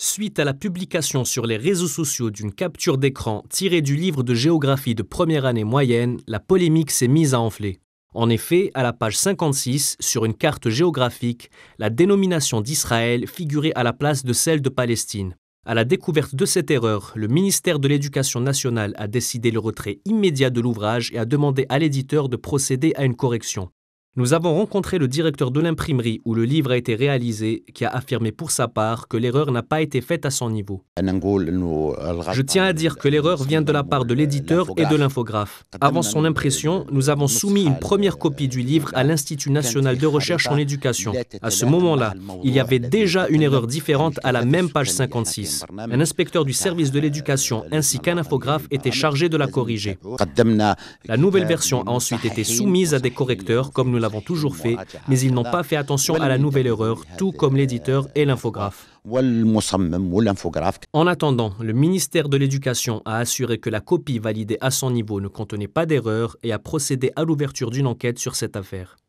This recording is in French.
suite à la publication sur les réseaux sociaux d'une capture d'écran tirée du livre de géographie de première année moyenne, la polémique s'est mise à enfler. En effet, à la page 56, sur une carte géographique, la dénomination d'Israël figurait à la place de celle de Palestine. À la découverte de cette erreur, le ministère de l'Éducation nationale a décidé le retrait immédiat de l'ouvrage et a demandé à l'éditeur de procéder à une correction. Nous avons rencontré le directeur de l'imprimerie où le livre a été réalisé, qui a affirmé pour sa part que l'erreur n'a pas été faite à son niveau. Je tiens à dire que l'erreur vient de la part de l'éditeur et de l'infographe. Avant son impression, nous avons soumis une première copie du livre à l'Institut national de recherche en éducation. À ce moment-là, il y avait déjà une erreur différente à la même page 56. Un inspecteur du service de l'éducation ainsi qu'un infographe étaient chargés de la corriger. La nouvelle version a ensuite été soumise à des correcteurs comme nous nous l'avons toujours fait, mais ils n'ont pas fait attention à la nouvelle erreur, tout comme l'éditeur et l'infographe. En attendant, le ministère de l'Éducation a assuré que la copie validée à son niveau ne contenait pas d'erreur et a procédé à l'ouverture d'une enquête sur cette affaire.